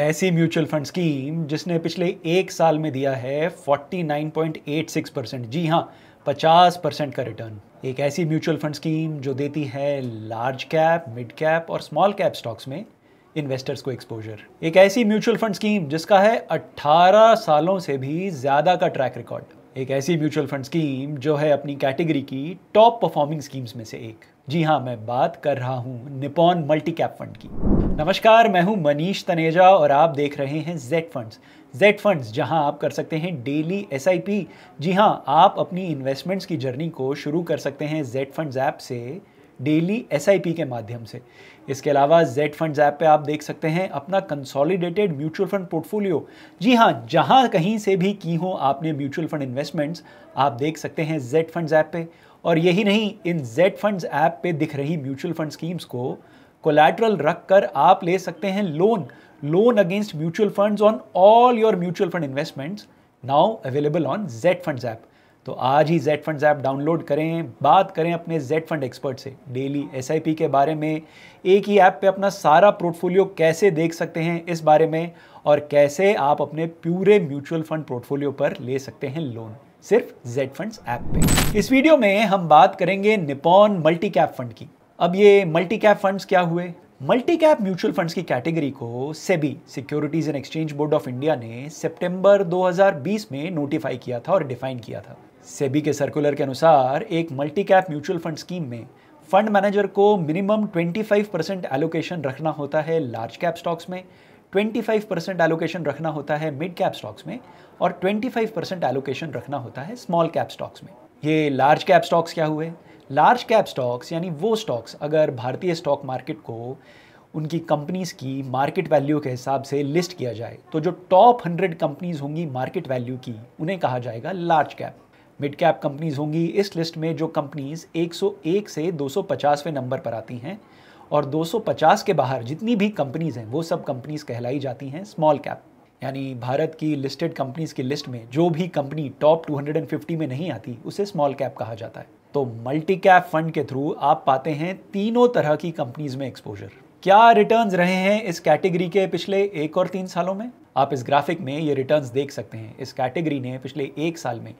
ऐसी mutual fund scheme जिसने पिछले एक साल में दिया है 49.86 परसेंट जी हाँ 50 परसेंट का रिटर्न एक ऐसी म्यूचुअल फंड स्कीम जो देती है लार्ज कैप मिड कैप और स्मॉल कैप स्टॉक्स में इन्वेस्टर्स को एक्सपोजर एक ऐसी म्यूचुअल फंड स्कीम जिसका है 18 सालों से भी ज़्यादा का ट्रैक रिकॉर्ड एक ऐसी म्यूचुअल फंड स्कीम जो है अपनी कैटेगरी की टॉप परफॉर्मिंग स्कीम्स में से एक जी हाँ मैं बात कर रहा हूँ निपॉन मल्टी कैप फंड की नमस्कार मैं हूं मनीष तनेजा और आप देख रहे हैं जेड फंड्स जेड फंड्स जहां आप कर सकते हैं डेली एस जी हां आप अपनी इन्वेस्टमेंट्स की जर्नी को शुरू कर सकते हैं जेड फंड्स ऐप से डेली एस के माध्यम से इसके अलावा जेड फंड्स ऐप पे आप देख सकते हैं अपना कंसोलिडेटेड म्यूचुअल फंड पोर्टफोलियो जी हाँ जहाँ कहीं से भी की हो आपने म्यूचुअल फंड इन्वेस्टमेंट्स आप देख सकते हैं जेड फंड्स ऐप पे और यही नहीं इन जेड फंड्स ऐप पे दिख रही म्यूचुअल फंड स्कीम्स को कोलेट्रल रख कर आप ले सकते हैं loan loan against mutual funds on all your mutual fund investments now available on Z fund app तो आज ही जेड फंड ऐप डाउनलोड करें बात करें अपने जेड फंड एक्सपर्ट से डेली एस के बारे में एक ही ऐप पे अपना सारा पोर्टफोलियो कैसे देख सकते हैं इस बारे में और कैसे आप अपने प्यूरे म्यूचुअल फंड पोर्टफोलियो पर ले सकते हैं लोन सिर्फ जेड फंड्स ऐप पे इस वीडियो में हम बात करेंगे निपॉन मल्टी कैप फंड की अब ये मल्टी कैप फंड्स क्या हुए मल्टी कैप म्यूचुअल फंड्स की कैटेगरी को SEBI securities and exchange board of India ने सितंबर 2020 में नोटिफाई किया था और डिफाइन किया था सेबी के सर्कुलर के अनुसार एक multi cap mutual fund scheme में फंड मैनेजर को मिनिमम 25 परसेंट एलोकेशन रखना होता है लार्ज कैप स्टॉक्स में 25 परसेंट एलोकेशन रखना होता है मिड कैप स्टॉक्स में और 25 परसेंट एलोकेशन रखना होता है स्मॉल कैप स्टॉक्स में ये लार्ज कैप स्टॉक्स क्या हुए लार्ज कैप स्टॉक्स यानी वो स्टॉक्स अगर भारतीय स्टॉक मार्केट को उनकी कंपनीज की मार्केट वैल्यू के हिसाब से लिस्ट किया जाए तो जो टॉप हंड्रेड कंपनीज होंगी मार्केट वैल्यू की उन्हें कहा जाएगा large cap mid cap companies होंगी इस लिस्ट में जो कंपनीज 101 से 250वें नंबर पर आती हैं और 250 के बाहर जितनी भी कंपनीज हैं वो सब कंपनीज कहलाई जाती हैं स्मॉल कैप यानी भारत की लिस्टेड कंपनीज की लिस्ट में जो भी कंपनी टॉप 250 में नहीं आती उसे स्मॉल कैप कहा जाता है तो मल्टी कैप फंड के थ्रू आप पाते हैं तीनों तरह की कंपनीज में एक्सपोजर क्या रिटर्न्स रहे हैं इस कैटेगरी के पिछले एक और तीन सालों में आप इस ग्राफिक में ये रिटर्न्स देख सकते हैं इस कैटेगरी ने पिछले एक साल में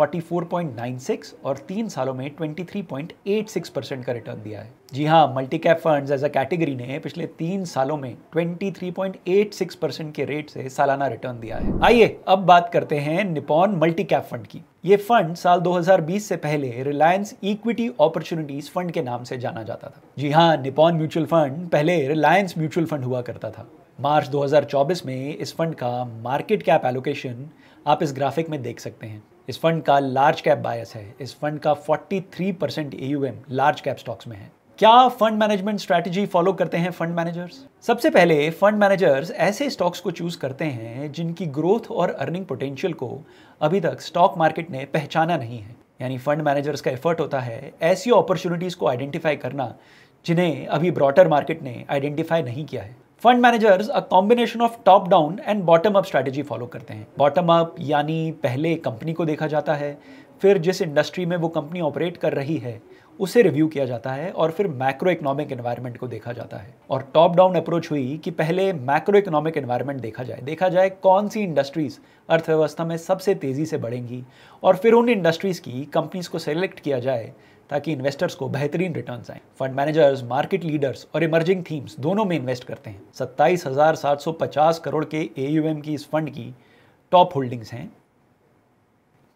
44.96 और तीन सालों में 23.86 परसेंट का रिटर्न दिया है जी हाँ multi cap fund as a category ने पिछले तीन सालों में 23.86 परसेंट के रेट से सालाना रिटर्न दिया है आइए अब बात करते हैं निपॉन मल्टी कैप फंड की ये फंड साल 2020 से पहले रिलायंस इक्विटी अपॉर्चुनिटीज फंड के नाम से जाना जाता था जी हाँ निपॉन म्यूचुअल फंड पहले रिलायंस म्यूचुअल फंड हुआ करता था मार्च 2024 में इस फंड का मार्केट कैप एलोकेशन आप इस ग्राफिक में देख सकते हैं इस फंड का लार्ज कैप बायस है इस फंड का 43 percent AUM large cap stocks में है क्या फंड मैनेजमेंट स्ट्रेटजी फॉलो करते हैं फंड मैनेजर्स सबसे पहले फंड मैनेजर्स ऐसे स्टॉक्स को चूज करते हैं जिनकी ग्रोथ और अर्निंग पोटेंशियल को अभी तक स्टॉक मार्केट ने पहचाना नहीं है यानी फंड मैनेजर्स का एफर्ट होता है ऐसी अपॉर्चुनिटीज़ को आइडेंटिफाई करना जिन्हें अभी ब्रॉडर मार्केट ने आइडेंटिफाई नहीं किया है fund managers a combination of top down and bottom up strategy follow करते हैं बॉटम अप यानी पहले कंपनी को देखा जाता है फिर जिस इंडस्ट्री में वो कंपनी ऑपरेट कर रही है उसे रिव्यू किया जाता है और फिर मैक्रो इकोनॉमिक एनवायरनमेंट को देखा जाता है और टॉप डाउन अप्रोच हुई कि पहले मैक्रो इकोनॉमिक एनवायरनमेंट देखा जाए देखा जाए कौन सी इंडस्ट्रीज़ अर्थव्यवस्था में सबसे तेज़ी से बढ़ेंगी और फिर उन इंडस्ट्रीज़ की कंपनीज़ को सेलेक्ट किया जाए ताकि इन्वेस्टर्स को बेहतरीन रिटर्न आए फंड मैनेजर्स मार्केट लीडर्स और इमर्जिंग थीम्स दोनों में इन्वेस्ट करते हैं सत्ताईस करोड़ के ए की इस फंड की टॉप होल्डिंग्स हैं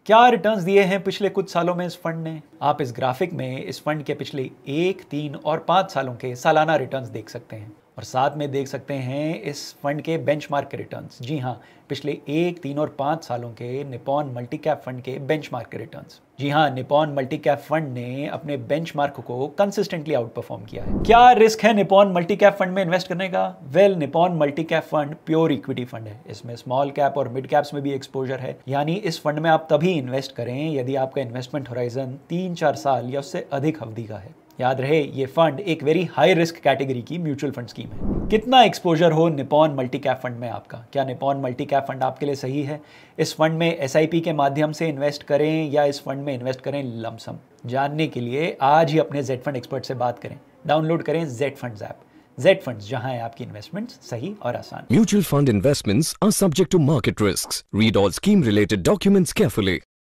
क्या रिटर्न्स दिए हैं पिछले कुछ सालों में इस फंड ने आप इस ग्राफिक में इस फंड के पिछले एक तीन और पाँच सालों के सालाना रिटर्न्स देख सकते हैं और साथ में देख सकते हैं इस फंड के बेंचमार्क के रिटर्न्स जी हाँ पिछले एक तीन और पाँच सालों के निपॉन मल्टी कैप फंड के बेंचमार्क के रिटर्न्स जी हाँ निपॉन मल्टी कैप फंड ने अपने बेंचमार्क को कंसिस्टेंटली आउट परफॉर्म किया है क्या रिस्क है निपॉन मल्टी कैप फंड में इन्वेस्ट करने का well Nippon multi cap fund pure equity fund है इसमें स्मॉल कैप और मिड कैप्स में भी एक्सपोजर है यानी इस फंड में आप तभी इन्वेस्ट करें यदि आपका इन्वेस्टमेंट होराइजन तीन चार साल या उससे अधिक अवधि का है याद रहे ये फंड एक वेरी हाई रिस्क कैटेगरी की म्यूचुअल फंड स्कीम है कितना एक्सपोजर हो निपॉन मल्टी कैप फंड में आपका क्या निपॉन मल्टी कैप फंड आपके लिए सही है इस फंड में एस के माध्यम से इन्वेस्ट करें या इस फंड में इन्वेस्ट करें लमसम जानने के लिए आज ही अपने जेड फंड एक्सपर्ट से बात करें डाउनलोड करें Z fund app Z fund जहाँ आपकी इन्वेस्टमेंट सही और आसान mutual fund investments are subject to market risk read all scheme related documents carefully